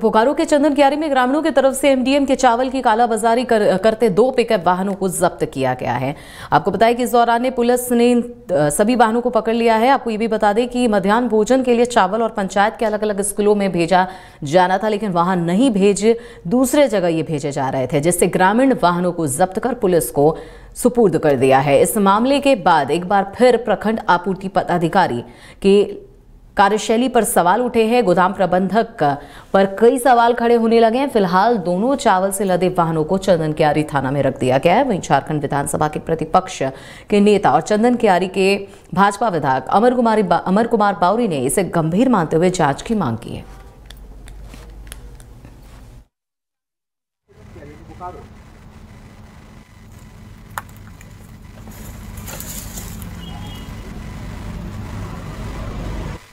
बोकारो के चंदन क्यारी में ग्रामीणों की तरफ से एमडीएम के चावल की कालाबाजारी कर, करते दो पिकअप वाहनों को जब्त किया गया है आपको बताया कि इस दौरान पुलिस ने सभी वाहनों को पकड़ लिया है आपको ये भी बता दें कि मध्यान्ह भोजन के लिए चावल और पंचायत के अलग अलग स्कूलों में भेजा जाना था लेकिन वहां नहीं भेजे दूसरे जगह ये भेजे जा रहे थे जिससे ग्रामीण वाहनों को जब्त कर पुलिस को सुपुर्द कर दिया है इस मामले के बाद एक बार फिर प्रखंड आपूर्ति पदाधिकारी के कार्यशैली पर सवाल उठे हैं गोदाम प्रबंधक पर कई सवाल खड़े होने लगे हैं फिलहाल दोनों चावल से लदे वाहनों को चंदन क्यारी थाना में रख दिया गया है वहीं झारखंड विधानसभा के प्रतिपक्ष के नेता और चंदन क्यारी के भाजपा विधायक अमर कुमारी अमर कुमार बावरी ने इसे गंभीर मानते हुए जांच की मांग की है